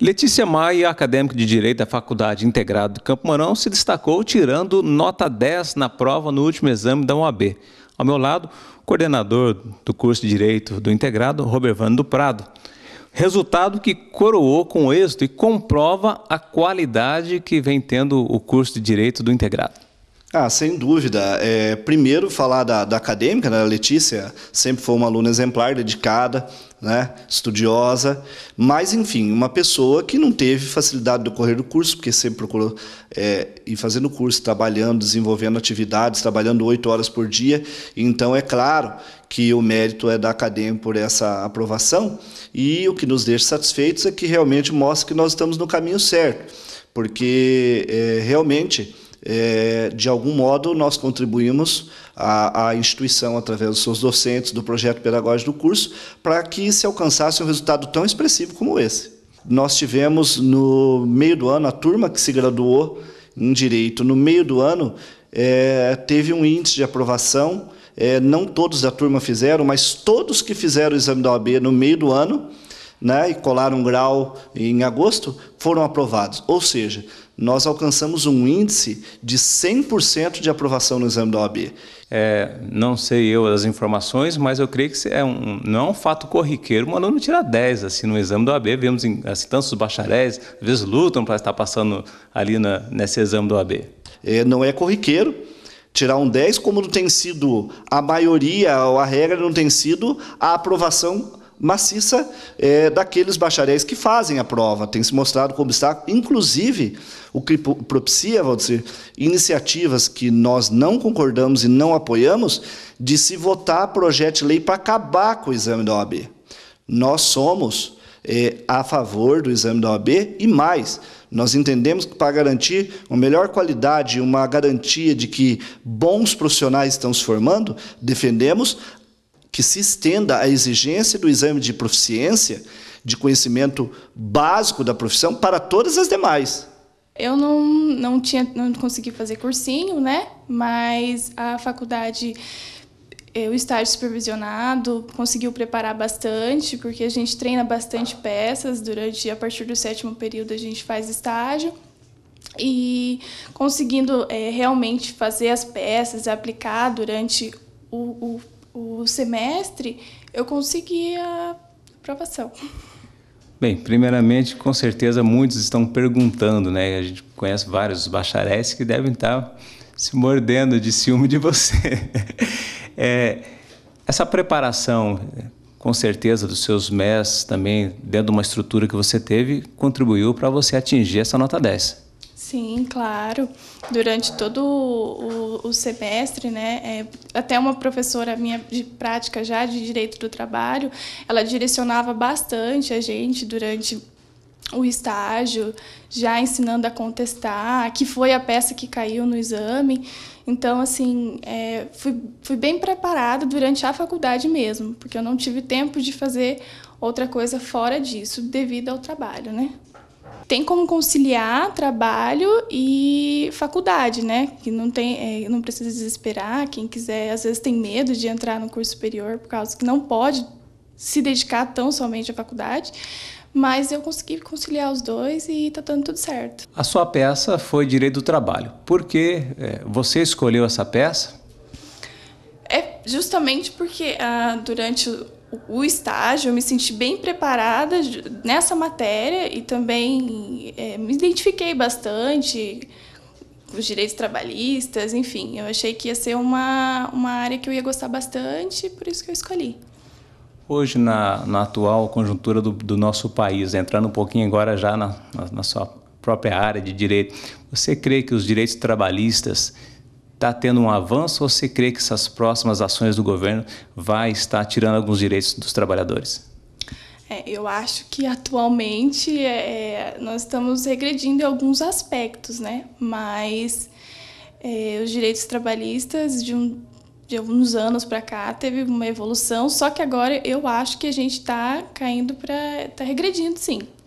Letícia Maia, acadêmica de Direito da Faculdade Integrada do Campo Mourão, se destacou tirando nota 10 na prova no último exame da UAB. Ao meu lado, coordenador do curso de Direito do Integrado, Robervano do Prado. Resultado que coroou com êxito e comprova a qualidade que vem tendo o curso de Direito do Integrado. Ah, sem dúvida. É, primeiro, falar da, da acadêmica, né? a Letícia sempre foi uma aluna exemplar, dedicada, né? estudiosa, mas, enfim, uma pessoa que não teve facilidade de correr do curso, porque sempre procurou é, ir fazendo curso, trabalhando, desenvolvendo atividades, trabalhando oito horas por dia. Então, é claro que o mérito é da acadêmica por essa aprovação, e o que nos deixa satisfeitos é que realmente mostra que nós estamos no caminho certo, porque é, realmente é, de algum modo, nós contribuímos à, à, instituição, através dos seus docentes, do projeto pedagógico do curso, para que se alcançasse um resultado tão expressivo como esse. Nós tivemos, no meio do ano, a turma que se graduou em Direito, no meio do ano, é, teve um índice de aprovação, é, não todos da turma fizeram, mas todos que fizeram o exame da OAB no meio do ano, né, e colaram um grau em agosto, foram aprovados. Ou seja, nós alcançamos um índice de 100% de aprovação no exame da OAB. É, não sei eu as informações, mas eu creio que é um, não é um fato corriqueiro. Um aluno tira 10 assim, no exame da OAB. Vemos em, assim, tantos bacharéis, às vezes lutam para estar passando ali na, nesse exame da OAB. É, não é corriqueiro tirar um 10, como não tem sido a maioria, ou a regra não tem sido a aprovação maciça é, daqueles bacharéis que fazem a prova. Tem se mostrado como obstáculo, inclusive, o que propicia, dizer iniciativas que nós não concordamos e não apoiamos, de se votar projeto de lei para acabar com o exame da OAB. Nós somos é, a favor do exame da OAB e mais. Nós entendemos que para garantir uma melhor qualidade, uma garantia de que bons profissionais estão se formando, defendemos que se estenda a exigência do exame de proficiência, de conhecimento básico da profissão, para todas as demais. Eu não, não, tinha, não consegui fazer cursinho, né? Mas a faculdade eh, o estágio supervisionado conseguiu preparar bastante, porque a gente treina bastante peças durante a partir do sétimo período a gente faz estágio e conseguindo é, realmente fazer as peças aplicar durante o, o semestre, eu consegui a aprovação. Bem, primeiramente, com certeza muitos estão perguntando, né? A gente conhece vários bacharéis que devem estar se mordendo de ciúme de você. É, essa preparação, com certeza, dos seus mestres também, dentro de uma estrutura que você teve, contribuiu para você atingir essa nota 10. Sim, claro. Durante todo o, o, semestre, né, é, até uma professora minha de prática já de direito do trabalho, ela direcionava bastante a gente durante o estágio, já ensinando a contestar, que foi a peça que caiu no exame. Então, assim, é, fui, fui bem preparada durante a faculdade mesmo, porque eu não tive tempo de fazer outra coisa fora disso, devido ao trabalho, né? Tem como conciliar trabalho e faculdade, né? Que não tem, é, não precisa desesperar. Quem quiser, às vezes tem medo de entrar no curso superior por causa que não pode se dedicar tão somente à faculdade. Mas eu consegui conciliar os dois e está dando tudo certo. A sua peça foi Direito do Trabalho. Por que é, você escolheu essa peça? É justamente porque ah, durante o estágio, eu me senti bem preparada nessa matéria e também é, me identifiquei bastante com os direitos trabalhistas, enfim, eu achei que ia ser uma, uma área que eu ia gostar bastante, por isso que eu escolhi. Hoje, na, na atual conjuntura do, do, nosso país, entrando um pouquinho agora já na, na, na sua própria área de direito, você crê que os direitos trabalhistas está tendo um avanço ou você crê que essas próximas ações do governo vai estar tirando alguns direitos dos trabalhadores? É, eu acho que atualmente é, é nós estamos regredindo em alguns aspectos, né? Mas é, os direitos trabalhistas de, um, de alguns anos para cá teve uma evolução, só que agora eu acho que a gente está caindo para. está regredindo, sim.